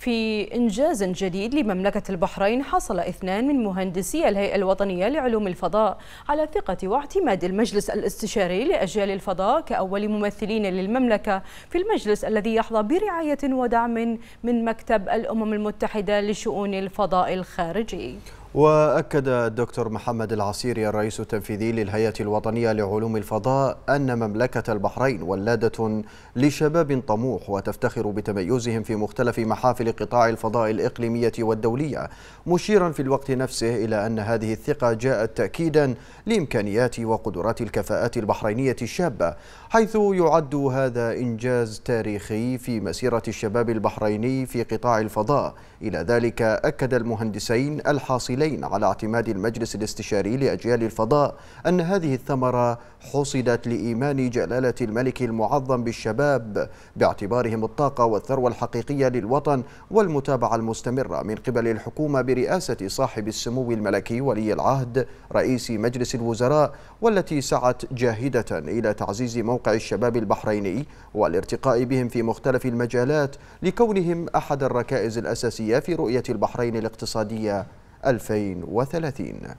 في إنجاز جديد لمملكة البحرين حصل اثنان من مهندسي الهيئة الوطنية لعلوم الفضاء على ثقة واعتماد المجلس الاستشاري لأجيال الفضاء كأول ممثلين للمملكة في المجلس الذي يحظى برعاية ودعم من مكتب الأمم المتحدة لشؤون الفضاء الخارجي وأكد الدكتور محمد العصيري الرئيس التنفيذي للهيئة الوطنية لعلوم الفضاء أن مملكة البحرين ولادة لشباب طموح وتفتخر بتميزهم في مختلف محافل قطاع الفضاء الإقليمية والدولية مشيرا في الوقت نفسه إلى أن هذه الثقة جاءت تأكيدا لإمكانيات وقدرات الكفاءات البحرينية الشابة حيث يعد هذا إنجاز تاريخي في مسيرة الشباب البحريني في قطاع الفضاء إلى ذلك أكد المهندسين الحاصلين قائلين على اعتماد المجلس الاستشاري لأجيال الفضاء أن هذه الثمرة حصدت لإيمان جلالة الملك المعظم بالشباب باعتبارهم الطاقة والثروة الحقيقية للوطن والمتابعة المستمرة من قبل الحكومة برئاسة صاحب السمو الملكي ولي العهد رئيس مجلس الوزراء والتي سعت جاهدة إلى تعزيز موقع الشباب البحريني والارتقاء بهم في مختلف المجالات لكونهم أحد الركائز الأساسية في رؤية البحرين الاقتصادية 2030